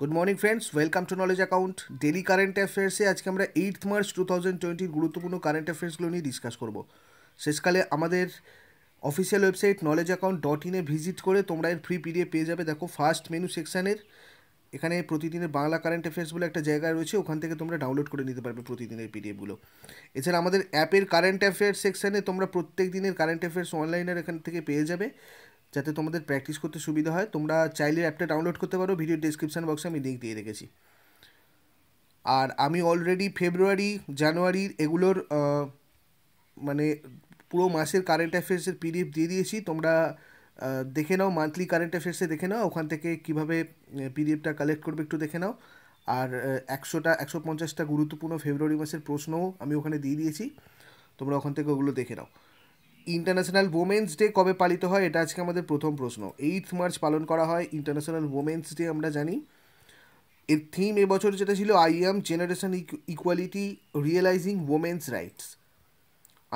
good morning friends welcome to knowledge account daily current অ্যাফেয়ার্সে আজকে আমরা এইট মার্চ টু থাউজেন্ড টোয়েন্টির গুরুত্বপূর্ণ কারেন্ট অ্যাফেয়ার্সগুলো নিয়ে ডিসকাস করব শেষকালে আমাদের official website knowledge account dot ইনে ভিজিট করে তোমরা এর ফ্রি পিডিএফ পেয়ে যাবে দেখো ফার্স্ট মেনু সেকশানের এখানে প্রতিদিনের বাংলা কারেন্ট অ্যাফেয়ার্সগুলো একটা জায়গা রয়েছে ওখান থেকে তোমরা ডাউনলোড করে নিতে পারবে প্রতিদিনের পিডিএফগুলো এছাড়া আমাদের অ্যাপের কারেন্ট অ্যাফেয়ার্স সেকশানে তোমরা প্রত্যেক দিনের কারেন্ট অ্যাফেয়ার্স অনলাইনের এখান থেকে পেয়ে যাবে যাতে তোমাদের প্র্যাকটিস করতে সুবিধা হয় তোমরা চাইলে অ্যাপটা ডাউনলোড করতে পারো ভিডিও ডিসক্রিপশান বক্সে আমি লিঙ্ক দিয়ে রেখেছি আর আমি অলরেডি ফেব্রুয়ারি জানুয়ারির এগুলোর মানে পুরো মাসের কারেন্ট অ্যাফেয়ার্সের পিডিএফ দিয়ে দিয়েছি তোমরা দেখে নাও মান্থলি কারেন্ট অ্যাফেয়ার্সে দেখে নাও ওখান থেকে কিভাবে পিডিএফটা কালেক্ট করবে একটু দেখে নাও আর একশোটা একশো পঞ্চাশটা গুরুত্বপূর্ণ ফেব্রুয়ারি মাসের প্রশ্নও আমি ওখানে দিয়ে দিয়েছি তোমরা ওখান থেকে ওগুলো দেখে নাও ইন্টারন্যাশনাল ওমেন্স ডে কবে পালিত হয় এটা আজকে আমাদের প্রথম প্রশ্ন এইথ মার্চ পালন করা হয় ইন্টারন্যাশনাল ওমেন্স ডে আমরা জানি এর থিম এবছর যেটা ছিল I am generation equality realising women's rights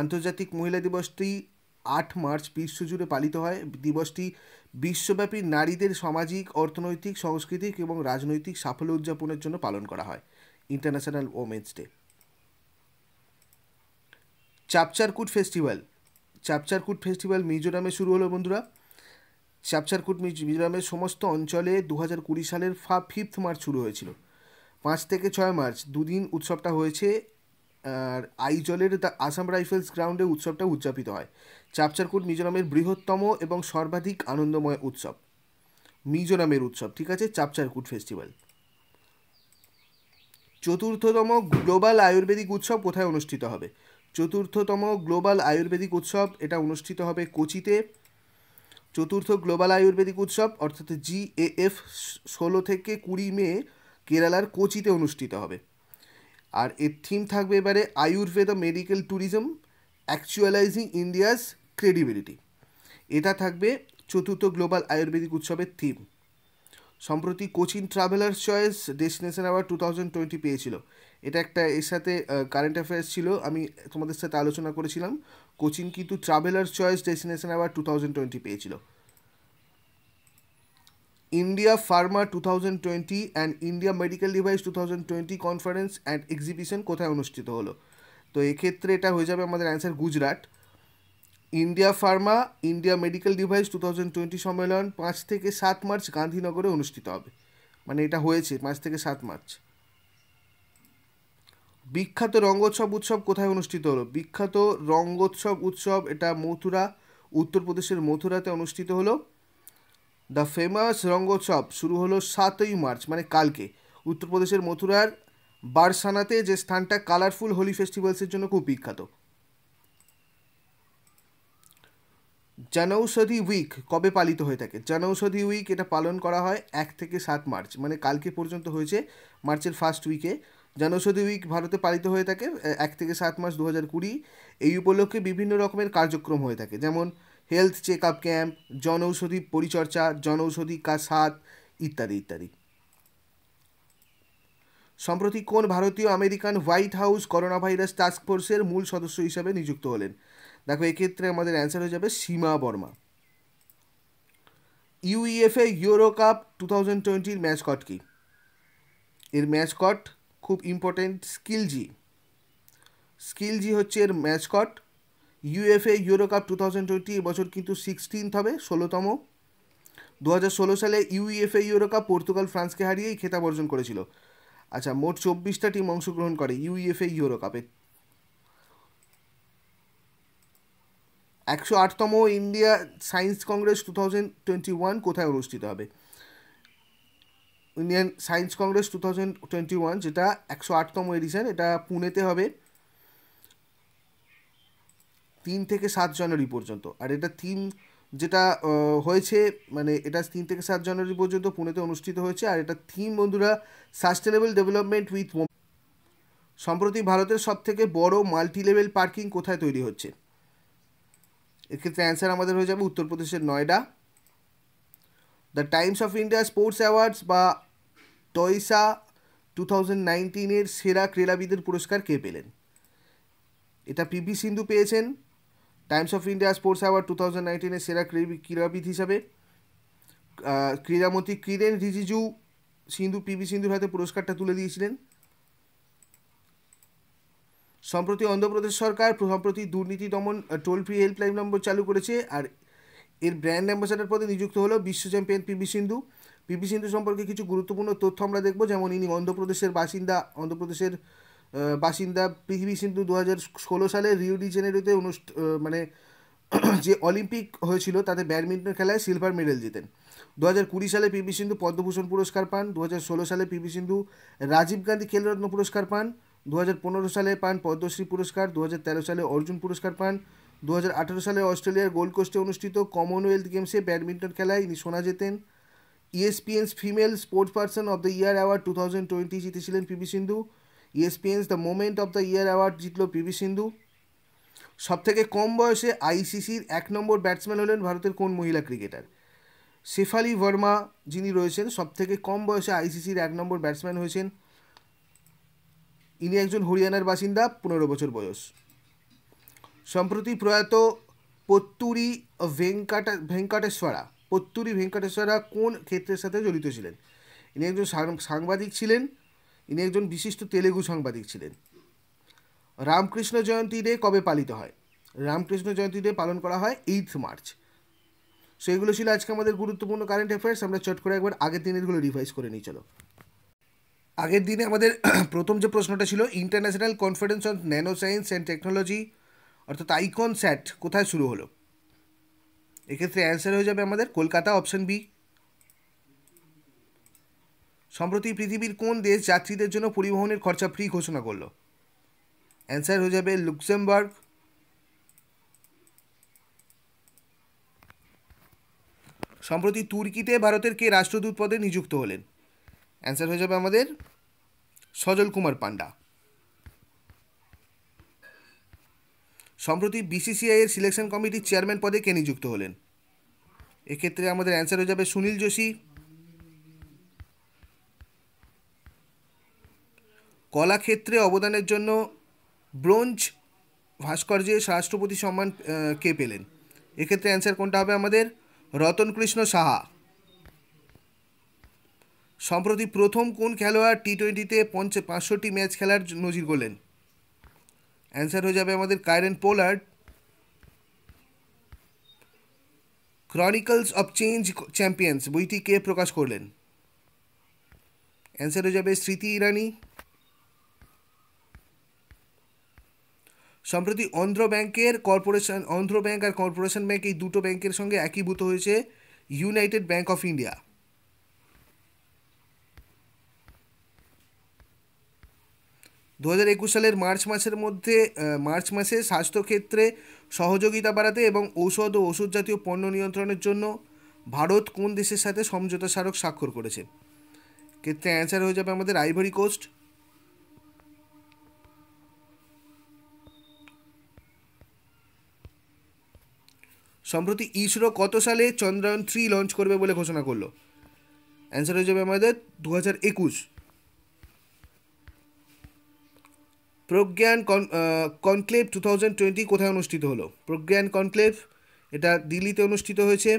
আন্তর্জাতিক মহিলা দিবসটি আট মার্চ বিশ্বজুড়ে পালিত হয় দিবসটি বিশ্বব্যাপী নারীদের সামাজিক অর্থনৈতিক সাংস্কৃতিক এবং রাজনৈতিক সাফল্য উদযাপনের জন্য পালন করা হয় international women's day Chapchar Kut festival Chapchar Kut festival মিজোরামে শুরু হলো বন্ধুরা চাপচারকুট মিজোরামের সমস্ত অঞ্চলে দু হাজার কুড়ি সালের ফা ফিফথ মার্চ শুরু হয়েছিল পাঁচ থেকে ছয় মার্চ দুদিন উৎসবটা হয়েছে আর আইজলের দ্য আসাম রাইফেলস গ্রাউন্ডে উৎসবটা উদযাপিত হয় চাপচারকুট মিজোরামের বৃহত্তম এবং সর্বাধিক আনন্দময় উৎসব মিজোরামের উৎসব ঠিক আছে চাপচারকুট ফেস্টিভ্যাল চতুর্থতম গ্লোবাল আয়ুর্বেদিক উৎসব কোথায় অনুষ্ঠিত হবে চতুর্থতম গ্লোবাল আয়ুর্বেদিক উৎসব এটা অনুষ্ঠিত হবে কোচিতে চতুর্থ গ্লোবাল আয়ুর্বেদিক উৎসব অর্থাৎ জি এ এফ ষোলো থেকে কুড়ি মে কেরালার কোচিতে অনুষ্ঠিত হবে আর এর থিম থাকবে এবারে Ayurveda medical tourism actualising India's credibility এটা থাকবে চতুর্থ গ্লোবাল আয়ুর্বেদিক উৎসবের থিম সম্প্রতি Cochin travellers choice destination award two thousand twenty পেয়েছিল এটা একটা এর সাথে কারেন্ট অ্যাফেয়ার্স ছিল আমি তোমাদের সাথে আলোচনা করেছিলাম কোচিং কিন্তু ট্রাভেলার চয়েস ডেস্টিনেশন আবার টু থাউজেন্ড টোয়েন্টি পেয়েছিল India pharma two thousand twenty and India medical device two thousand twenty conference and exhibition কোথায় অনুষ্ঠিত হলো তো এক্ষেত্রে এটা হয়ে যাবে আমাদের answer Gujarat India pharma India medical device two thousand twenty সম্মেলন পাঁচ থেকে সাত মার্চ গান্ধীনগরে অনুষ্ঠিত হবে মানে এটা হয়েছে পাঁচ থেকে সাত মার্চ বিখ্যাত রঙ্গোৎসব উৎসব কোথায় অনুষ্ঠিত হলো বিখ্যাত রঙ্গোৎসব উৎসব এটা মথুরা উত্তরপ্রদেশের মথুরাতে অনুষ্ঠিত হলো দ্য ফেমাস রঙ্গোৎসব শুরু হলো সাতই মার্চ মানে কালকে উত্তরপ্রদেশের মথুরার বারসানাতে যে স্থানটা কালারফুল হোলি ফেস্টিভ্যালসের জন্য খুব বিখ্যাত জনৌষধি উইক কবে পালিত হয়ে থাকে জনৌষধি উইক এটা পালন করা হয় এক থেকে সাত মার্চ মানে কালকে পর্যন্ত হয়েছে মার্চের ফার্স্ট উইকে জনৌষধি উইক ভারতে পালিত হয়ে থাকে এক থেকে সাত মাস দু হাজার কুড়ি এই উপলক্ষে বিভিন্ন রকমের কার্যক্রম হয়ে থাকে যেমন health check up camp Janaushadhi পরিচর্যা জনৌষধি কাসাত ইত্যাদি ইত্যাদি সম্প্রতি কোন ভারতীয় American white house corona virus task ফোর্সের মূল সদস্য হিসাবে নিযুক্ত হলেন দেখো এক্ষেত্রে আমাদের অ্যান্সার হয়ে যাবে Seema Verma UEFA Euro cup two thousand টোয়েন্টির ম্যাচ কট কি এর ম্যাচ কট খুব important Skillzy Skillzy হচ্ছে এর mascot UEFA Euro cup two thousand twenty এবছর কিন্তু সিক্সটিন্থ হবে ষোলোতম দু হাজার ষোলো সালে ইউএফএ ইউরো পর্তুগাল ফ্রান্সকে হারিয়েই খেতাব অর্জন করেছিল আচ্ছা মোট চব্বিশটা টিম অংশগ্রহণ করে ইউএফএ e ইউরোকাপে একশো আটতম India science congress two thousand twenty one কোথায় অনুষ্ঠিত হবে Indian science congress two thousand twenty one যেটা একশো আটতম এডিশন এটা পুনেতে হবে তিন থেকে সাত জানুয়ারি পর্যন্ত আর এটা থিম যেটা হয়েছে মানে এটা তিন থেকে সাত জানুয়ারি পর্যন্ত পুনেতে অনুষ্ঠিত হয়েছে আর এটা থিম বন্ধুরা সাস্টেনেবল ডেভেলপমেন্ট উইথ সম্প্রতি ভারতের সবথেকে বড় মাল্টি লেভেল পার্কিং কোথায় তৈরি হচ্ছে এক্ষেত্রে অ্যান্সার আমাদের হয়ে যাবে উত্তরপ্রদেশের Noida the Times of India sports awards বা তয়সা টু থাউজেন্ড নাইনটিনের সেরা ক্রীড়াবিদের পুরস্কার কে পেলেন এটা পিভি সিন্ধু পেয়েছেন Times of India sports award two thousand নাইনটিনের সেরা ক্রীড়াবিদ হিসাবে ক্রীড়ামন্ত্রী কিরেন রিজিজু সিন্ধু পিভি সিন্ধুর হাতে পুরস্কারটা তুলে দিয়েছিলেন সম্প্রতি অন্ধ্রপ্রদেশ সরকার সম্প্রতি দুর্নীতি দমন টোল ফ্রি হেল্পলাইন নম্বর চালু করেছে আর এর ব্র্যান্ড অ্যাম্বাসাডার পদে নিযুক্ত হলো বিশ্ব চ্যাম্পিয়ন পিভি সিন্ধু পিপি সিন্ধু সম্পর্কে কিছু গুরুত্বপূর্ণ তথ্য আমরা দেখব যেমন ইনি অন্ধ্রপ্রদেশের বাসিন্দা অন্ধ্রপ্রদেশের বাসিন্দা পৃথিবী সিন্ধু দু হাজার ষোলো সালে রিও ডি জেনেরোতে অনুষ্ঠ মানে যে অলিম্পিক হয়েছিল তাতে ব্যাডমিন্টন খেলায় সিলভার মেডেল জিতেন দু হাজার কুড়ি সালে পিভি সিন্ধু পদ্মভূষণ পুরস্কার পান দু হাজার ষোলো সালে পিভি সিন্ধু রাজীব গান্ধী খেলরত্ন পুরস্কার পান দু হাজার পনেরো সালে পান পদ্মশ্রী পুরস্কার দু হাজার তেরো সালে অর্জুন পুরস্কার পান দু হাজার আঠেরো সালে অস্ট্রেলিয়ার গোল্ড কোস্টে অনুষ্ঠিত কমনওয়েলথ গেমসে ব্যাডমিন্টন খেলায় ইনি সোনা জেতেন ESPN's female sports person of the year award two thousand twenty জিতেছিলেন PV Sindhu ESPN's the moment of the year award জিতল পিভি সিন্ধু সবথেকে কম বয়সে আইসিসির এক নম্বর ব্যাটসম্যান হলেন ভারতের কোন মহিলা ক্রিকেটার শেফালি ভার্মা যিনি রয়েছেন সবথেকে কম বয়সে আইসিসির এক নম্বর ব্যাটসম্যান হয়েছেন ইনি একজন হরিয়ানার বাসিন্দা পনেরো বছর বয়স সম্প্রতি প্রয়াত পত্তুরি ভেঙ্কাটা ভেঙ্কাটেশ্বরা পত্তুরি ভেঙ্কটেশ্বরা কোন ক্ষেত্রের সাথে জড়িত ছিলেন ইনি একজন সাংবাদিক ছিলেন ইনি একজন বিশিষ্ট তেলেগু সাংবাদিক ছিলেন রামকৃষ্ণ জয়ন্তী ডে কবে পালিত হয় রামকৃষ্ণ জয়ন্তী ডে পালন করা হয় এইথ মার্চ সো এগুলো ছিল আজকে আমাদের গুরুত্বপূর্ণ কারেন্ট অ্যাফেয়ার্স আমরা চট করে একবার আগের দিনেরগুলো রিভাইজ করে নিই চলো আগের দিনে আমাদের প্রথম যে প্রশ্নটা ছিল international conference on nano science and technology অর্থাৎ আইকন স্যাট কোথায় শুরু হলো এক্ষেত্রে অ্যান্সার হয়ে যাবে আমাদের কলকাতা অপশন বি সম্প্রতি পৃথিবীর কোন দেশ যাত্রীদের জন্য পরিবহনের খরচা ফ্রি ঘোষণা করলো অ্যান্সার হয়ে যাবে লুক্সেমবার্গ সম্প্রতি তুর্কিতে ভারতের কে রাষ্ট্রদূত পদে নিযুক্ত হলেন অ্যান্সার হয়ে যাবে আমাদের সজল কুমার পান্ডা সম্প্রতি বিসিসিআইয়ের সিলেকশন কমিটির চেয়ারম্যান পদে কে নিযুক্ত হলেন এক্ষেত্রে আমাদের অ্যান্সার হয়ে যাবে সুনীল যোশী কলাক্ষেত্রে অবদানের জন্য ব্রোঞ্জ ভাস্কর্যে রাষ্ট্রপতি সম্মান কে পেলেন এক্ষেত্রে অ্যান্সার কোনটা হবে আমাদের রতনকৃষ্ণ সাহা সম্প্রতি প্রথম কোন খেলোয়াড় টি টোয়েন্টিতে পঞ্চ পাঁচশোটি ম্যাচ খেলার নজির করলেন অ্যান্সার হয়ে যাবে আমাদের Kieron Pollard chronicles of change champions বইটি কে প্রকাশ করলেন অ্যান্সার হয়ে যাবে স্মৃতি ইরানি সম্প্রতি অন্ধ্র ব্যাংকের কর্পোরেশন অন্ধ্র ব্যাংক আর কর্পোরেশন ব্যাংক এই দুটো ব্যাংকের সঙ্গে একীভূত হয়েছে ইউনাইটেড ব্যাংক অফ ইন্ডিয়া দু সালের মার্চ মাসের মধ্যে মার্চ মাসে স্বাস্থ্যক্ষেত্রে সহযোগিতা বাড়াতে এবং ঔষধ ও ওষুধ জাতীয় পণ্য নিয়ন্ত্রণের জন্য ভারত কোন দেশের সাথে সমঝোতা স্মারক স্বাক্ষর করেছে ক্ষেত্রে অ্যান্সার হয়ে যাবে আমাদের আইভরি কোস্ট সম্প্রতি ইসরো কত সালে চন্দ্রায়ন থ্রি লঞ্চ করবে বলে ঘোষণা করলো অ্যান্সার হয়ে যাবে আমাদের দু হাজার একুশ Pragyan conclave two thousand twenty কোথায় অনুষ্ঠিত হলো প্রজ্ঞান কনক্লেভ এটা দিল্লিতে অনুষ্ঠিত হয়েছে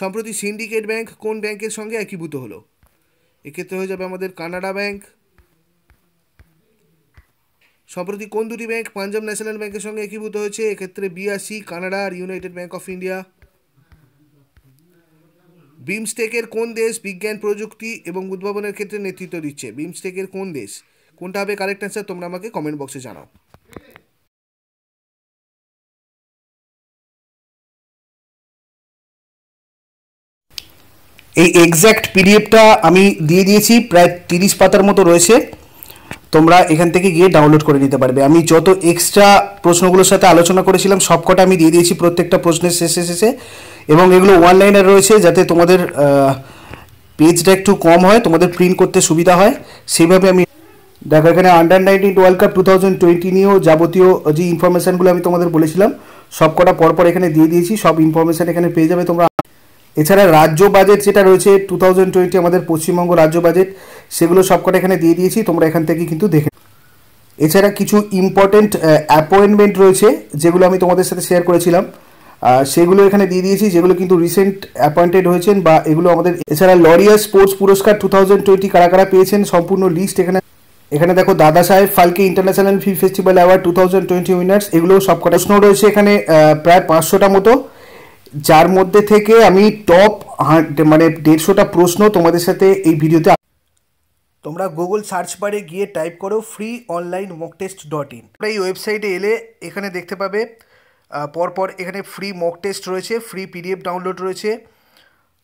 সম্প্রতি সিন্ডিকেট ব্যাংক কোন ব্যাংকের সঙ্গে একীভূত হলো এক্ষেত্রে হয়ে যাবে আমাদের কানাডা ব্যাংক সম্প্রতি কোন দুটি ব্যাংক পাঞ্জাব ন্যাশনাল ব্যাংকের সঙ্গে একীভূত হয়েছে এক্ষেত্রে বিআরসি কানাডা আর ইউনাইটেড ব্যাংক অফ ইন্ডিয়া বিমস্টেকের কোন দেশ বিজ্ঞান প্রযুক্তি এবং উদ্ভাবনের ক্ষেত্রে নেতৃত্ব দিচ্ছে বিমস্টেকের কোন দেশ কোনটা হবে কারেক্ট অ্যান্সার তোমরা আমাকে কমেন্ট বক্সে জানাও এই এক্স্যাক্ট পিডিএফটা আমি দিয়ে দিয়েছি প্রায় তিরিশ পাতার মতো রয়েছে তোমরা এখান থেকে গিয়ে ডাউনলোড করে নিতে পারবে আমি যত এক্সট্রা প্রশ্নগুলোর সাথে আলোচনা করেছিলাম সবকটা আমি দিয়ে দিয়েছি প্রত্যেকটা প্রশ্নের শেষে শেষে এবং এগুলো অনলাইনে রয়েছে যাতে তোমাদের পেজটা একটু কম হয় তোমাদের প্রিন্ট করতে সুবিধা হয় সেইভাবে আমি দেখো এখানে under nineteen world cup two thousand twenty নিয়েও যাবতীয় যে ইনফরমেশানগুলো আমি তোমাদের বলেছিলাম সব কটা পরপর এখানে দিয়ে দিয়েছি সব ইনফরমেশান এখানে পেয়ে যাবে তোমরা এছাড়া রাজ্য বাজেট যেটা রয়েছে টু থাউজেন্ড টোয়েন্টি আমাদের পশ্চিমবঙ্গ রাজ্য বাজেট সেগুলো সবকটা এখানে দিয়ে দিয়েছি তোমরা এখান থেকে কিন্তু দেখে এছাড়া কিছু ইম্পর্টেন্ট অ্যাপয়েন্টমেন্ট রয়েছে যেগুলো আমি তোমাদের সাথে শেয়ার করেছিলাম সেগুলো এখানে দিয়ে দিয়েছি যেগুলো কিন্তু রিসেন্ট অ্যাপয়েন্টেড হয়েছেন বা এগুলো আমাদের এছাড়া লরিয়া স্পোর্টস পুরস্কার টু থাউজেন্ড টোয়েন্টি কারা কারা পেয়েছেন সম্পূর্ণ লিস্ট এখানে এখানে দেখো দাদা সাহেব ফালকে ইন্টারন্যাশনাল ফি festival award two thousand twenty winners এগুলো কটা প্রশ্ন রয়েছে এখানে প্রায় পাঁচশোটা মতো যার মধ্যে থেকে আমি টপ মানে দেড়শোটা প্রশ্ন তোমাদের সাথে এই ভিডিওতে তোমরা গুগল সার্চ বারে গিয়ে টাইপ করো free online mock test dot in এই ওয়েবসাইটে এলে এখানে দেখতে পাবে পরপর এখানে ফ্রি মক টেস্ট রয়েছে ফ্রি পিডিএফ ডাউনলোড রয়েছে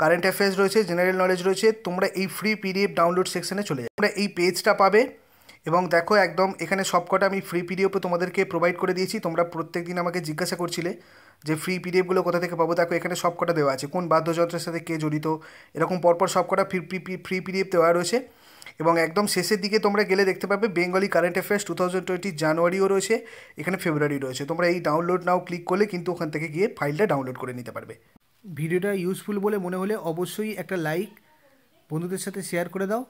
কারেন্ট অ্যাফেয়ার্স রয়েছে জেনারেল নলেজ রয়েছে তোমরা এই ফ্রি পিডিএফ ডাউনলোড সেকশনে চলে যাবে তোমরা এই পেজটা পাবে এবং দেখো একদম এখানে সবকটা আমি ফ্রি পিডিএফও তোমাদেরকে প্রোভাইড করে দিয়েছি তোমরা প্রত্যেক দিন আমাকে জিজ্ঞাসা করছিলে যে ফ্রি পিডিএফগুলো কোথা থেকে পাবো দেখো এখানে সবকটা দেওয়া আছে কোন বাদ্যযন্ত্রের সাথে কে জড়িত এরকম পরপর সবকটা ফ্রি ফ্রি পিডিএফ দেওয়া রয়েছে এবং একদম শেষের দিকে তোমরা গেলে দেখতে পাবে Bengali current affairs two thousand twenty জানুয়ারিও রয়েছে এখানে ফেব্রুয়ারি রয়েছে তোমরা এই ডাউনলোড নাও ক্লিক করলে কিন্তু ওখান থেকে গিয়ে ফাইলটা ডাউনলোড করে নিতে পারবে ভিডিওটা ইউজফুল বলে মনে হলে অবশ্যই একটা লাইক বন্ধুদের সাথে শেয়ার করে দাও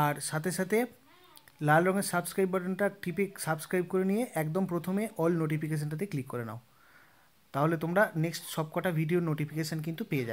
আর সাথে সাথে লাল রঙের সাবস্ক্রাইব বাটনটা টিপে সাবস্ক্রাইব করে নিয়ে একদম প্রথমে অল নোটিফিকেশানটাতে ক্লিক করে নাও তাহলে তোমরা নেক্সট সবকটা ভিডিও নোটিফিকেশান কিন্তু পেয়ে যাবে